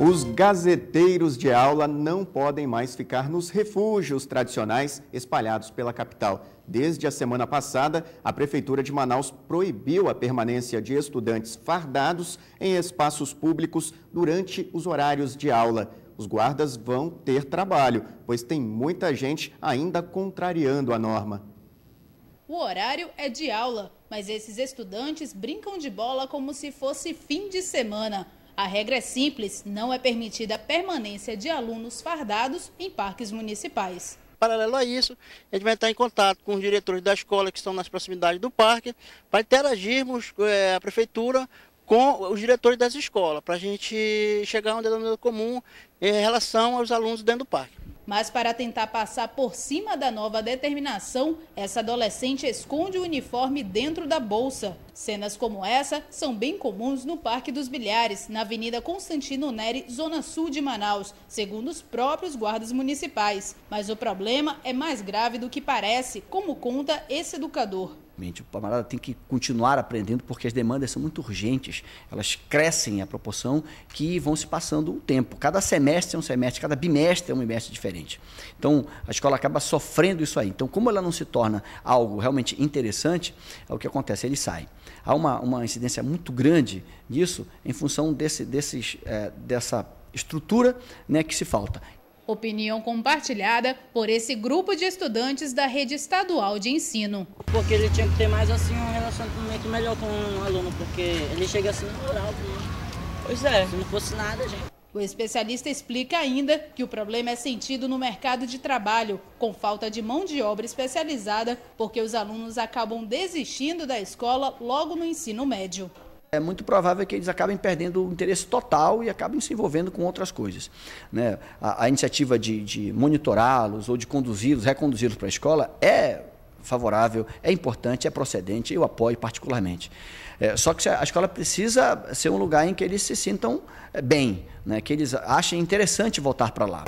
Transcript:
Os gazeteiros de aula não podem mais ficar nos refúgios tradicionais espalhados pela capital. Desde a semana passada, a Prefeitura de Manaus proibiu a permanência de estudantes fardados em espaços públicos durante os horários de aula. Os guardas vão ter trabalho, pois tem muita gente ainda contrariando a norma. O horário é de aula, mas esses estudantes brincam de bola como se fosse fim de semana. A regra é simples: não é permitida a permanência de alunos fardados em parques municipais. Paralelo a isso, a gente vai estar em contato com os diretores da escola que estão nas proximidades do parque para interagirmos é, a prefeitura com os diretores das escolas, para a gente chegar a um denominador comum eh, em relação aos alunos dentro do parque. Mas para tentar passar por cima da nova determinação, essa adolescente esconde o uniforme dentro da bolsa. Cenas como essa são bem comuns no Parque dos Bilhares, na Avenida Constantino Neri, zona sul de Manaus, segundo os próprios guardas municipais. Mas o problema é mais grave do que parece, como conta esse educador. O camarada tem que continuar aprendendo porque as demandas são muito urgentes. Elas crescem à proporção que vão se passando o tempo. Cada semestre é um semestre, cada bimestre é um bimestre diferente diferente. Então, a escola acaba sofrendo isso aí. Então, como ela não se torna algo realmente interessante, é o que acontece, ele sai. Há uma, uma incidência muito grande nisso em função desse, desses, é, dessa estrutura né, que se falta. Opinião compartilhada por esse grupo de estudantes da rede estadual de ensino. Porque ele tinha que ter mais assim um relacionamento melhor com o um aluno, porque ele chega assim natural. Né? Pois é. Se não fosse nada, gente. O especialista explica ainda que o problema é sentido no mercado de trabalho, com falta de mão de obra especializada, porque os alunos acabam desistindo da escola logo no ensino médio. É muito provável que eles acabem perdendo o interesse total e acabem se envolvendo com outras coisas. Né? A, a iniciativa de, de monitorá-los ou de conduzi-los, reconduzi-los para a escola é favorável, é importante, é procedente, eu apoio particularmente. É, só que a escola precisa ser um lugar em que eles se sintam é, bem, né, que eles achem interessante voltar para lá.